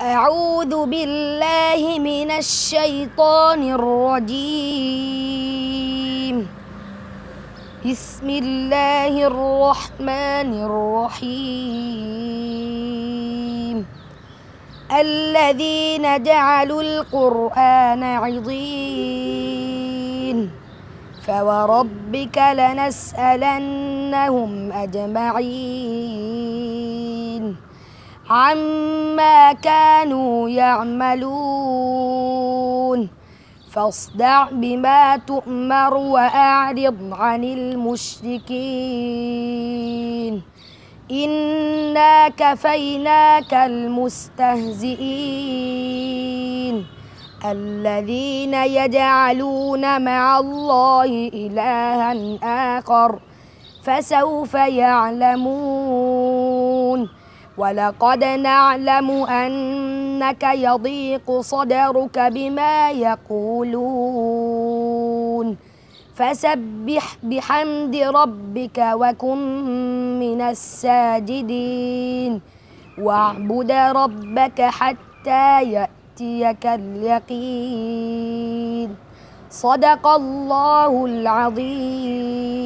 أعوذ بالله من الشيطان الرجيم بسم الله الرحمن الرحيم الذين جعلوا القرآن عضين فوربك لنسألنهم أجمعين عما كانوا يعملون فاصدع بما تؤمر وأعرض عن المشركين إنا كفيناك المستهزئين الذين يجعلون مع الله إلها آخر فسوف يعلمون ولقد نعلم أنك يضيق صدرك بما يقولون فسبح بحمد ربك وكن من الساجدين واعبد ربك حتى يأتيك اليقين صدق الله العظيم